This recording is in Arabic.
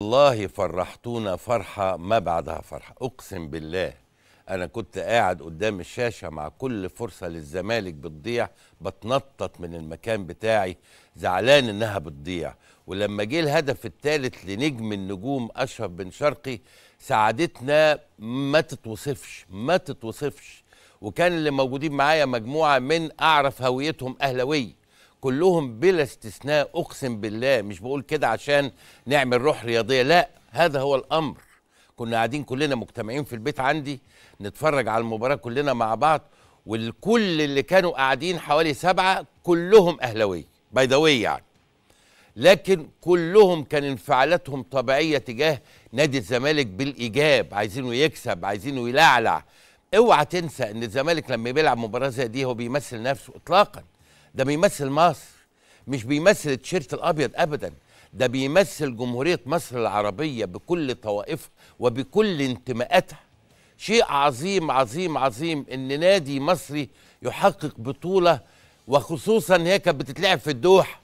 والله فرحتونا فرحة ما بعدها فرحة أقسم بالله أنا كنت قاعد قدام الشاشة مع كل فرصة للزمالك بتضيع بتنطط من المكان بتاعي زعلان إنها بتضيع ولما جه الهدف الثالث لنجم النجوم أشرف بن شرقي سعادتنا ما تتوصفش ما تتوصفش وكان اللي موجودين معايا مجموعة من أعرف هويتهم أهلوي كلهم بلا استثناء اقسم بالله مش بقول كده عشان نعمل روح رياضيه لا هذا هو الامر كنا قاعدين كلنا مجتمعين في البيت عندي نتفرج على المباراه كلنا مع بعض والكل اللي كانوا قاعدين حوالي سبعه كلهم اهلاويه بيضاويه يعني لكن كلهم كان انفعالاتهم طبيعيه تجاه نادي الزمالك بالايجاب عايزينه يكسب عايزينه يلعلع اوعى تنسى ان الزمالك لما بيلعب مباراه زي دي هو بيمثل نفسه اطلاقا ده بيمثل مصر مش بيمثل التيشيرت الابيض ابدا ده بيمثل جمهوريه مصر العربيه بكل طوائفها وبكل انتماءاتها شيء عظيم عظيم عظيم ان نادي مصري يحقق بطوله وخصوصا هي كانت بتتلعب في الدوحه